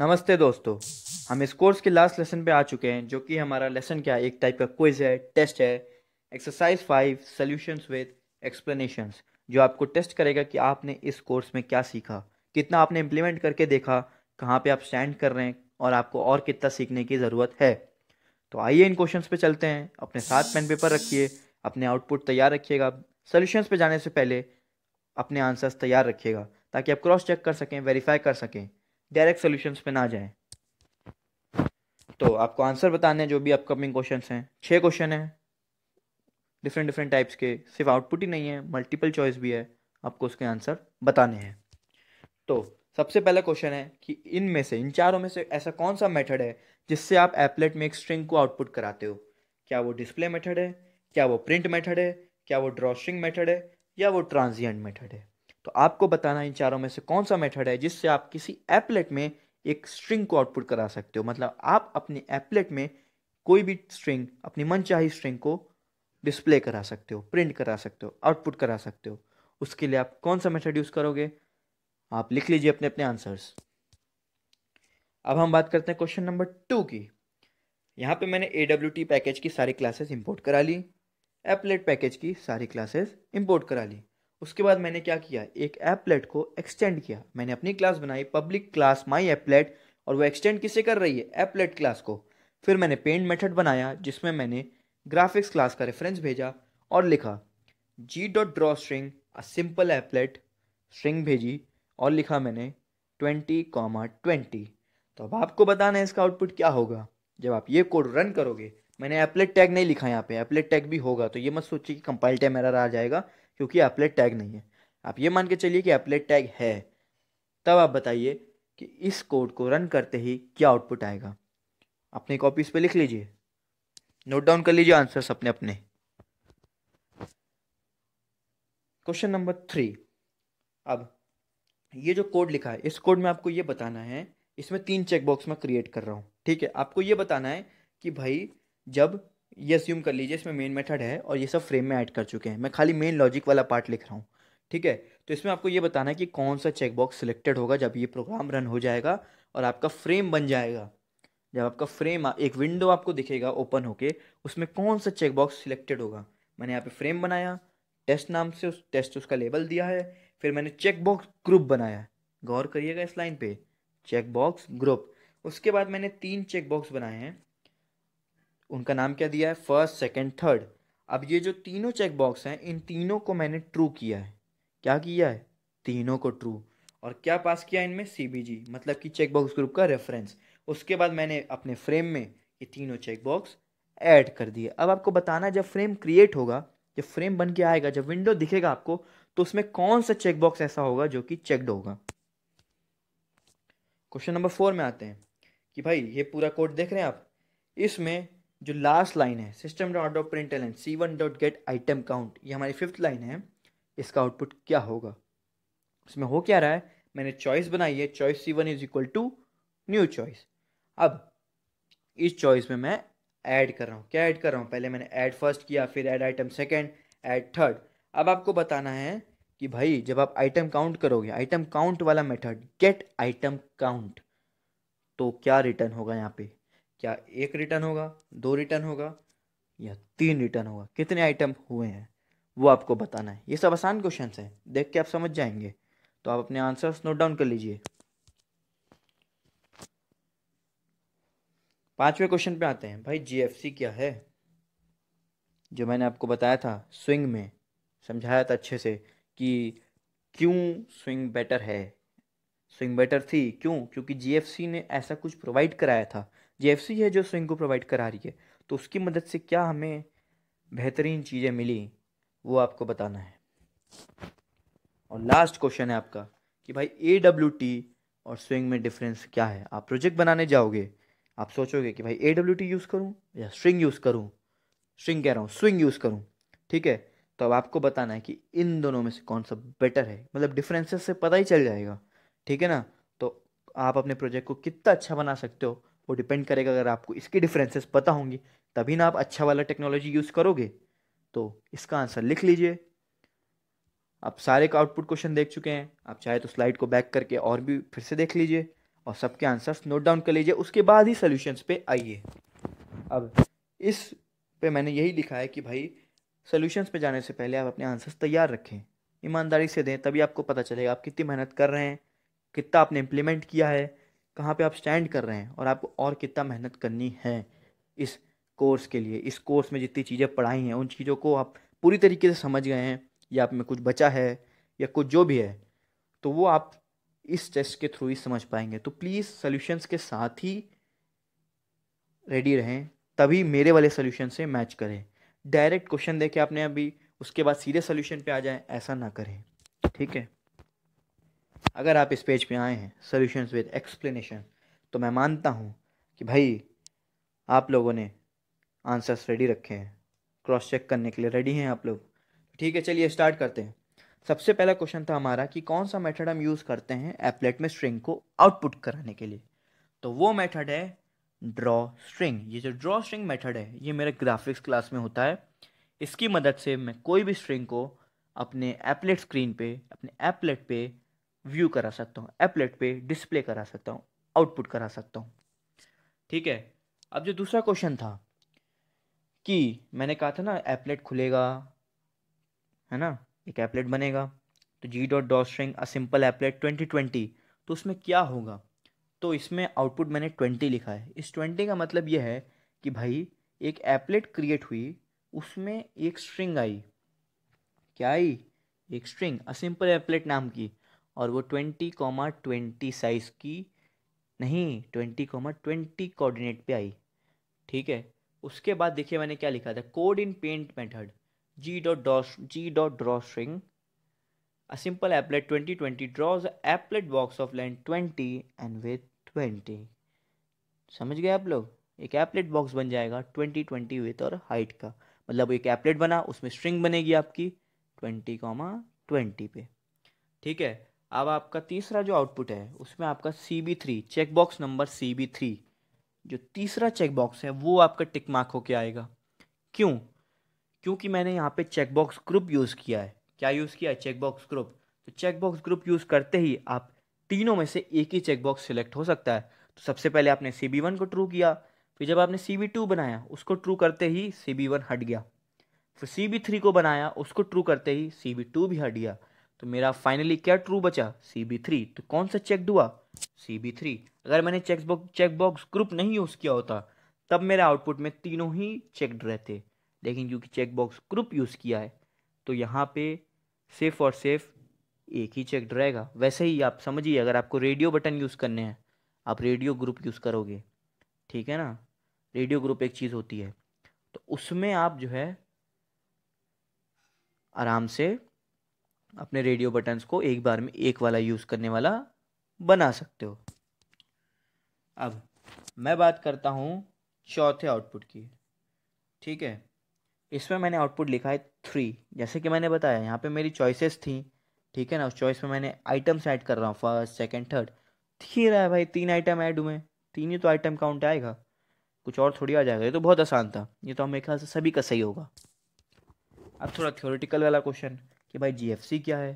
नमस्ते दोस्तों हम इस कोर्स के लास्ट लेसन पे आ चुके हैं जो कि हमारा लेसन क्या है एक टाइप का क्विज है टेस्ट है exercise five solutions with explanations जो आपको टेस्ट करेगा कि आपने इस कोर्स में क्या सीखा कितना आपने इम्प्लीमेंट करके देखा कहाँ पे आप स्टैंड कर रहे हैं और आपको और कितना सीखने की ज़रूरत है तो आइए इन क्वेश्चंस पे चलते हैं अपने साथ पेन पेपर रखिए अपने आउटपुट तैयार रखिएगा सोल्यूशंस पे जाने से पहले अपने आंसर्स तैयार रखिएगा ताकि आप क्रॉस चेक कर सकें वेरीफाई कर सकें डायरेक्ट सोल्यूशंस पे ना जाए तो आपको आंसर बताने हैं जो भी अपकमिंग क्वेश्चन हैं छः क्वेश्चन हैं डिफरेंट डिफरेंट टाइप्स के सिर्फ आउटपुट ही नहीं है मल्टीपल चॉइस भी है आपको उसके आंसर बताने हैं तो सबसे पहला क्वेश्चन है कि इन में से इन चारों में से ऐसा कौन सा मेथड है जिससे आप एपलेट में एक स्ट्रिंग को आउटपुट कराते हो क्या वो डिस्प्ले मेथड है क्या वो प्रिंट मेथड है क्या वो ड्रॉ स्ट्रिंग मेथड है या वो ट्रांजिएंट मेथड है तो आपको बताना इन चारों में से कौन सा मेथड है जिससे आप किसी एपलेट में एक स्ट्रिंग को आउटपुट करा सकते हो मतलब आप अपने एपलेट में कोई भी स्ट्रिंग अपनी मनचाही स्ट्रिंग को डिस्प्ले करा सकते हो प्रिंट करा सकते हो आउटपुट करा सकते हो उसके लिए आप कौन सा मेथड यूज़ करोगे आप लिख लीजिए अपने अपने आंसर्स अब हम बात करते हैं क्वेश्चन नंबर टू की यहाँ पे मैंने ए डब्ल्यू टी पैकेज की सारी क्लासेस इंपोर्ट करा ली एपलेट पैकेज की सारी क्लासेस इंपोर्ट करा ली उसके बाद मैंने क्या किया एक एपलेट को एक्सटेंड किया मैंने अपनी क्लास बनाई पब्लिक क्लास माई एपलेट और वो एक्सटेंड किसे कर रही है एपलेट क्लास को फिर मैंने पेंट मेथड बनाया जिसमें मैंने ग्राफिक्स क्लास का रेफरेंस भेजा और लिखा g dot draw string a simple applet string भेजी और लिखा मैंने ट्वेंटी कॉमा ट्वेंटी तो अब आपको बताना है इसका आउटपुट क्या होगा जब आप ये कोड रन करोगे मैंने एपलेट टैग नहीं लिखा यहाँ पे एपलेट टैग भी होगा तो ये मत सोचिए कि कंपाइल टाइम एरर आ जाएगा क्योंकि एप्लेट टैग नहीं है आप ये मान के चलिए कि एप्लेट टैग है तब आप बताइए कि इस कोड को रन करते ही क्या आउटपुट आएगा अपने कॉपी इस पर लिख लीजिए नोट डाउन कर लीजिए आंसर्स अपने अपने क्वेश्चन नंबर थ्री अब ये जो कोड लिखा है इस कोड में आपको ये बताना है इसमें तीन चेकबॉक्स में क्रिएट कर रहा हूँ ठीक है आपको ये बताना है कि भाई जब ये अस्यूम कर लीजिए इसमें मेन मेथड है और ये सब फ्रेम में ऐड कर चुके हैं मैं खाली मेन लॉजिक वाला पार्ट लिख रहा हूँ ठीक है तो इसमें आपको ये बताना है कि कौन सा चेकबॉक्स सिलेक्टेड होगा जब ये प्रोग्राम रन हो जाएगा और आपका फ्रेम बन जाएगा जब आपका फ्रेम एक विंडो आपको दिखेगा ओपन होके उसमें कौन सा चेकबॉक्स सिलेक्टेड होगा मैंने यहाँ पे फ्रेम बनाया टेस्ट नाम से उस टेस्ट उसका लेबल दिया है फिर मैंने चेकबॉक्स ग्रुप बनाया गौर करिएगा इस लाइन पे चेकबॉक्स ग्रुप उसके बाद मैंने तीन चेकबॉक्स बनाए हैं उनका नाम क्या दिया है फर्स्ट सेकेंड थर्ड अब ये जो तीनों चेक बॉक्स हैं इन तीनों को मैंने ट्रू किया है क्या किया है तीनों को ट्रू और क्या पास किया इनमें सी मतलब कि चेक बॉक्स ग्रुप का रेफरेंस उसके बाद मैंने अपने फ्रेम में ये तीनों चेक बॉक्स ऐड कर दिए अब आपको बताना जब फ्रेम क्रिएट होगा जब फ्रेम बन के आएगा जब विंडो दिखेगा आपको तो उसमें कौन सा चेकबॉक्स ऐसा होगा जो कि चेकड होगा क्वेश्चन नंबर फोर में आते हैं कि भाई ये पूरा कोड देख रहे हैं आप इसमें जो लास्ट लाइन है system dot dot print line c one dot get item count ये हमारी फिफ्थ लाइन है इसका आउटपुट क्या होगा इसमें हो क्या रहा है मैंने चॉइस बनाई है choice c one is equal to new choice अब इस चॉइस में मैं ऐड कर रहा हूँ क्या ऐड कर रहा हूँ पहले मैंने ऐड फर्स्ट किया फिर add item second add third अब आपको बताना है कि भाई जब आप आइटम काउंट करोगे आइटम काउंट वाला मेथड गेट आइटम काउंट तो क्या रिटर्न होगा यहाँ पे क्या एक रिटर्न होगा दो रिटर्न होगा या तीन रिटर्न होगा कितने आइटम हुए हैं वो आपको बताना है ये सब आसान क्वेश्चन हैं देख के आप समझ जाएंगे तो आप अपने आंसर्स नोट डाउन कर लीजिए पांचवें क्वेश्चन पे आते हैं भाई जीएफसी क्या है जो मैंने आपको बताया था स्विंग में समझाया था अच्छे से कि क्यों स्विंग बेटर है स्विंग बेटर थी क्यों क्योंकि जीएफसी ने ऐसा कुछ प्रोवाइड कराया था जेएफसी है जो स्विंग को प्रोवाइड करा रही है तो उसकी मदद से क्या हमें बेहतरीन चीज़ें मिली वो आपको बताना है और लास्ट क्वेश्चन है आपका कि भाई ए डब्ल्यू टी और स्विंग में डिफरेंस क्या है आप प्रोजेक्ट बनाने जाओगे आप सोचोगे कि भाई ए डब्ल्यू टी यूज़ करूँ या स्ट्रिंग यूज़ करूँ स्ट्रिंग कह रहा हूँ स्विंग यूज़ करूँ ठीक है तो अब आपको बताना है कि इन दोनों में से कौन सा बेटर है मतलब डिफरेंसेस से पता ही चल जाएगा ठीक है ना तो आप अपने प्रोजेक्ट को कितना अच्छा बना सकते हो वो डिपेंड करेगा अगर आपको इसके डिफरेंसेस पता होंगी तभी ना आप अच्छा वाला टेक्नोलॉजी यूज़ करोगे तो इसका आंसर लिख लीजिए आप सारे का आउटपुट क्वेश्चन देख चुके हैं आप चाहे तो स्लाइड को बैक करके और भी फिर से देख लीजिए और सबके आंसर्स नोट डाउन कर लीजिए उसके बाद ही सोल्यूशंस पे आइए अब इस पे मैंने यही लिखा है कि भाई सोल्यूशंस पे जाने से पहले आप अपने आंसर्स तैयार रखें ईमानदारी से दें तभी आपको पता चलेगा आप कितनी मेहनत कर रहे हैं कितना आपने इम्प्लीमेंट किया है कहाँ पे आप स्टैंड कर रहे हैं और आपको और कितना मेहनत करनी है इस कोर्स के लिए इस कोर्स में जितनी चीज़ें पढ़ाई हैं उन चीज़ों को आप पूरी तरीके से समझ गए हैं या आप में कुछ बचा है या कुछ जो भी है तो वो आप इस टेस्ट के थ्रू ही समझ पाएंगे तो प्लीज़ सोल्यूशनस के साथ ही रेडी रहें तभी मेरे वाले सोल्यूशन से मैच करें डायरेक्ट क्वेश्चन दे के आपने अभी उसके बाद सीधे सोल्यूशन पे आ जाए ऐसा ना करें ठीक है अगर आप इस पेज पे आए हैं सॉल्यूशंस विद एक्सप्लेनेशन तो मैं मानता हूँ कि भाई आप लोगों ने आंसर्स रेडी रखे हैं क्रॉस चेक करने के लिए रेडी हैं आप लोग ठीक है चलिए स्टार्ट करते हैं सबसे पहला क्वेश्चन था हमारा कि कौन सा मेथड हम यूज़ करते हैं एपलेट में स्ट्रिंग को आउटपुट कराने के लिए तो वो मेथड है ड्रॉ स्ट्रिंग ये जो ड्रॉ स्ट्रिंग मेथड है ये मेरे ग्राफिक्स क्लास में होता है इसकी मदद से मैं कोई भी स्ट्रिंग को अपने एपलेट स्क्रीन पे अपने एपलेट पे व्यू करा सकता हूँ एपलेट पे डिस्प्ले करा सकता हूँ आउटपुट करा सकता हूँ ठीक है अब जो दूसरा क्वेश्चन था कि मैंने कहा था ना एपलेट खुलेगा है ना एक एपलेट बनेगा तो g dot draw string a simple applet twenty twenty तो उसमें क्या होगा तो इसमें आउटपुट मैंने ट्वेंटी लिखा है इस ट्वेंटी का मतलब यह है कि भाई एक एपलेट क्रिएट हुई उसमें एक स्ट्रिंग आई क्या आई एक स्ट्रिंग अ सिंपल एपलेट नाम की और वो ट्वेंटी कॉमा ट्वेंटी साइज़ की नहीं ट्वेंटी कॉमा ट्वेंटी कोऑर्डिनेट पे आई ठीक है उसके बाद देखिए मैंने क्या लिखा था code in paint method g dot डॉस g dot draw string a simple applet twenty twenty draws applet box of line twenty and with twenty समझ गए आप लोग एक एपलेट बॉक्स बन जाएगा ट्वेंटी ट्वेंटी विथ और हाइट का मतलब एक एपलेट बना उसमें स्ट्रिंग बनेगी आपकी ट्वेंटी कॉमा ट्वेंटी पे ठीक है अब आपका तीसरा जो आउटपुट है उसमें आपका c b three checkbox number c b three जो तीसरा चेकबॉक्स है वो आपका टिक मार्क होके आएगा क्यों क्योंकि मैंने यहाँ पे चेकबॉक्स ग्रुप यूज़ किया है क्या यूज़ किया है चेकबॉक्स ग्रुप तो चेकबॉक्स ग्रुप यूज़ करते ही आप तीनों में से एक ही चेकबॉक्स सिलेक्ट हो सकता है तो सबसे पहले आपने सी बी वन को ट्रू किया फिर जब आपने सी बी टू बनाया उसको ट्रू करते ही सी बी वन हट गया फिर सी बी थ्री को बनाया उसको ट्रू करते ही सी बी टू भी हट गया तो मेरा फाइनली क्या ट्रू बचा सी बी थ्री तो कौन सा चेक हुआ सी बी थ्री अगर मैंने चेक चेकबॉक्स ग्रुप नहीं यूज़ किया होता तब मेरे आउटपुट में तीनों ही चेकड रहते लेकिन क्योंकि चेकबॉक्स ग्रुप यूज़ किया है तो यहाँ पे सिर्फ और सिर्फ एक ही चेक रहेगा वैसे ही आप समझिए अगर आपको रेडियो बटन यूज़ करने हैं आप रेडियो ग्रुप यूज़ करोगे ठीक है ना रेडियो ग्रुप एक चीज़ होती है तो उसमें आप जो है आराम से अपने रेडियो बटन्स को एक बार में एक वाला यूज़ करने वाला बना सकते हो अब मैं बात करता हूँ चौथे आउटपुट की ठीक है इसमें मैंने आउटपुट लिखा है थ्री जैसे कि मैंने बताया यहाँ पे मेरी चॉइसेस थी ठीक है ना उस चॉइस में मैंने आइटम्स ऐड कर रहा हूँ फर्स्ट सेकंड थर्ड रहा है भाई तीन आइटम ऐड हुए तीन ही तो आइटम काउंट आएगा कुछ और थोड़ी आ जाएगा ये तो बहुत आसान था ये तो हमें ख्याल से सभी का सही होगा अब थोड़ा थ्योरेटिकल वाला क्वेश्चन कि भाई जी क्या है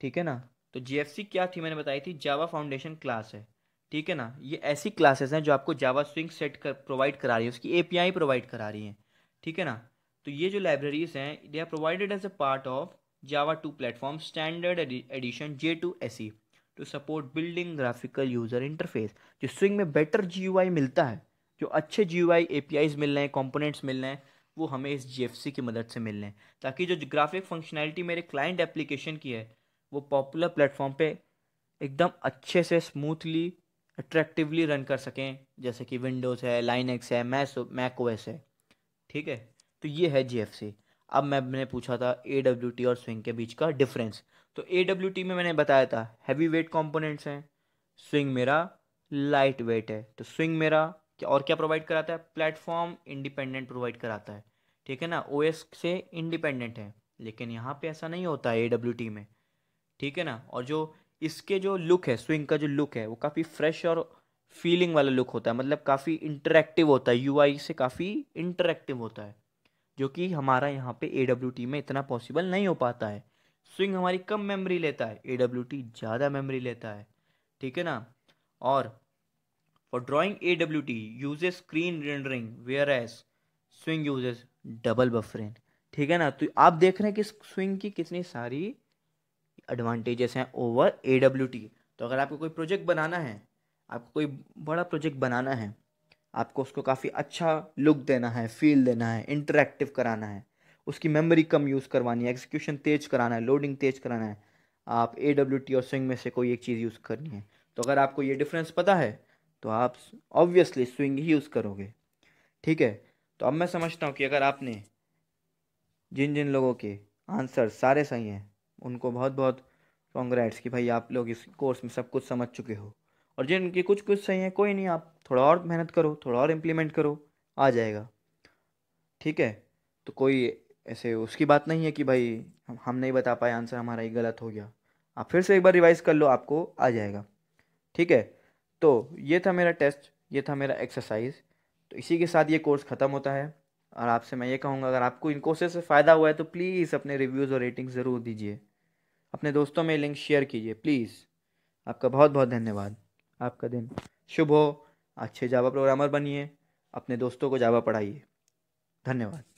ठीक है ना तो जी क्या थी मैंने बताई थी जावा फाउंडेशन क्लास है ठीक है ना ये ऐसी क्लासेस हैं जो आपको जावा स्विंग सेट कर प्रोवाइड करा रही है उसकी एपीआई प्रोवाइड करा रही हैं ठीक है ना तो ये जो लाइब्रेरीज हैं they are provided as a part of Java two platform standard edition J two S E to support building graphical user interface जो स्विंग में बेटर जी मिलता है जो अच्छे जी यू मिल रहे हैं कॉम्पोनेंट्स मिल रहे हैं वो हमें इस जी की मदद से मिल लें ताकि जो ग्राफिक फंक्शनैलिटी मेरे क्लाइंट एप्लीकेशन की है वो पॉपुलर प्लेटफॉर्म पे एकदम अच्छे से स्मूथली अट्रैक्टिवली रन कर सकें जैसे कि विंडोज़ है लाइन एक्स है मैस मैक ओ है ठीक है तो ये है जी अब मैंने पूछा था ए और स्विंग के बीच का डिफरेंस तो ए में मैंने बताया था हैवी वेट कॉम्पोनेंट्स हैं स्विंग मेरा लाइट वेट है तो स्विंग मेरा क्या और क्या प्रोवाइड कराता है प्लेटफॉर्म इंडिपेंडेंट प्रोवाइड कराता है ठीक है ना ओ से इंडिपेंडेंट है लेकिन यहाँ पे ऐसा नहीं होता है ए में ठीक है ना और जो इसके जो लुक है स्विंग का जो लुक है वो काफ़ी फ्रेश और फीलिंग वाला लुक होता है मतलब काफ़ी इंटरेक्टिव होता है यू से काफ़ी इंटरेक्टिव होता है जो कि हमारा यहाँ पे ए डब्ल्यू टी में इतना पॉसिबल नहीं हो पाता है स्विंग हमारी कम मेमोरी लेता है ए डब्ल्यू टी ज़्यादा मेमोरी लेता है ठीक है ना और for drawing A W T uses screen rendering whereas swing uses double buffering ठीक है ना तो आप देख रहे हैं कि स्विंग की कितनी सारी एडवांटेजेस हैं ओवर ए डब्ल्यू टी तो अगर आपको कोई प्रोजेक्ट बनाना है आपको कोई बड़ा प्रोजेक्ट बनाना है आपको उसको काफ़ी अच्छा लुक देना है फील देना है इंटरेक्टिव कराना है उसकी मेमोरी कम यूज़ करवानी है एग्जीक्यूशन तेज कराना है लोडिंग तेज कराना है आप ए डब्ल्यू टी और स्विंग में से कोई एक चीज़ यूज़ करनी है तो अगर आपको ये डिफरेंस पता है तो आप ऑब्वियसली स्विंग ही यूज़ करोगे ठीक है तो अब मैं समझता हूँ कि अगर आपने जिन जिन लोगों के आंसर सारे सही हैं उनको बहुत बहुत कॉन्ग्रेट्स कि भाई आप लोग इस कोर्स में सब कुछ समझ चुके हो और जिनके कुछ कुछ सही हैं कोई नहीं आप थोड़ा और मेहनत करो थोड़ा और इम्प्लीमेंट करो आ जाएगा ठीक है तो कोई ऐसे उसकी बात नहीं है कि भाई हम, हम नहीं बता पाए आंसर हमारा ही गलत हो गया आप फिर से एक बार रिवाइज़ कर लो आपको आ जाएगा ठीक है तो ये था मेरा टेस्ट ये था मेरा एक्सरसाइज तो इसी के साथ ये कोर्स ख़त्म होता है और आपसे मैं ये कहूँगा अगर आपको इन कोर्सेज से फ़ायदा हुआ है तो प्लीज़ अपने रिव्यूज़ और रेटिंग ज़रूर दीजिए अपने दोस्तों में लिंक शेयर कीजिए प्लीज़ आपका बहुत बहुत धन्यवाद आपका दिन शुभ हो अच्छे जावा प्रोग्रामर बनिए अपने दोस्तों को जावा पढ़ाइए धन्यवाद